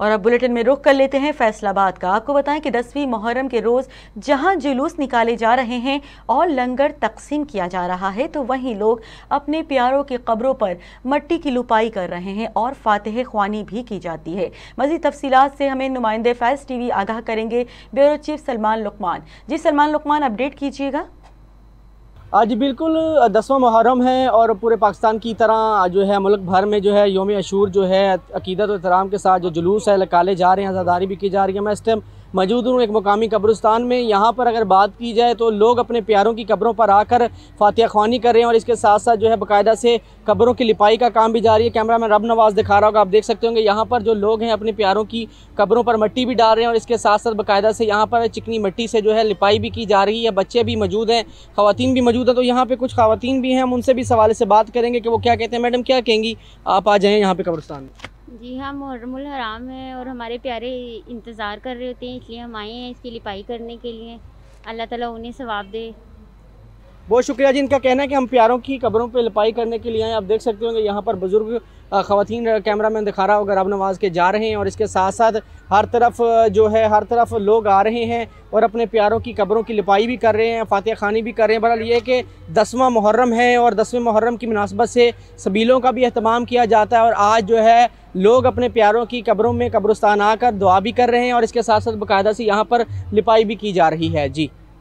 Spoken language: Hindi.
और अब बुलेटिन में रुख कर लेते हैं फैसलाबाद का आपको बताएं कि दसवीं मुहर्रम के रोज़ जहां जुलूस निकाले जा रहे हैं और लंगर तकसीम किया जा रहा है तो वहीं लोग अपने प्यारों की कब्रों पर मट्टी की लुपाई कर रहे हैं और फातह ख्वानी भी की जाती है मजीद तफसीत से हमें नुमाइंदे फैज़ वी आगाह करेंगे bureau chief Salman Luqman ji Salman Luqman update कीजिएगा आज बिल्कुल दसवा मुहर्रम है और पूरे पाकिस्तान की तरह जो है मुल्क भर में जो है योम अशूर जो है अकीदत अहतराम के साथ जो जुलूस है लकाले जा रहे हैं आज़ादारी भी की जा रही है मैं इस टाइम मौजूद हूँ एक मकामी कब्रस्तान में यहाँ पर अगर बात की जाए तो लोग अपने प्यारों की कब्रों पर आकर फातिया खानी कर रहे हैं और इसके साथ साथ जो है बाकायदा से कब्रों की लिपाई का काम भी जारी है कैमरा मैन रब नवाज़ दिखा रहा होगा आप देख सकते होंगे यहाँ पर जो लोग हैं अपने प्यारों की कब्रों पर मिट्टी भी डाल रहे हैं और इसके साथ साथ बाकायदा से यहाँ पर चिकनी मिट्टी से जो है लिपाई भी की जा रही है बच्चे भी मौजूद हैं ख़वान भी मौजूद मौजूद है तो यहाँ पे कुछ खातन भी हैं हम उनसे भी सवाल से बात करेंगे कि वो क्या कहते हैं मैडम क्या कहेंगी आप आ जाएँ यहाँ पे कब्रस्तान में जी हाँ मुहरमुल हराम है और हमारे प्यारे इंतज़ार कर रहे होते हैं इसलिए हम आए हैं इसकी लिपाई करने के लिए अल्लाह ताला उन्हें सवाब दे बहुत शुक्रिया जी इनका कहना है कि हम प्यारों की कब्रों पे लिपाई करने के लिए आए आप देख सकते होंगे यहाँ पर बुज़ुर्ग ख़वान कैमरा मैन दिखा रहा होगा रब नवाज़ के जा रहे हैं और इसके साथ साथ हर तरफ जो है हर तरफ लोग आ रहे हैं और अपने प्यारों की कब्रों की लिपाई भी कर रहे हैं फातह खानी भी कर रहे हैं बहरहाल ये कि दसवां मुहर्रम है और दसवें मुहर्रम की मुनासबत से सबीलों का भी अहतमाम किया जाता है और आज जो है लोग अपने प्यारों की कब्रों में कब्रस्तान आकर दुआ भी कर रहे हैं और इसके साथ साथ बाकायदा से यहाँ पर लिपाई भी की जा रही है जी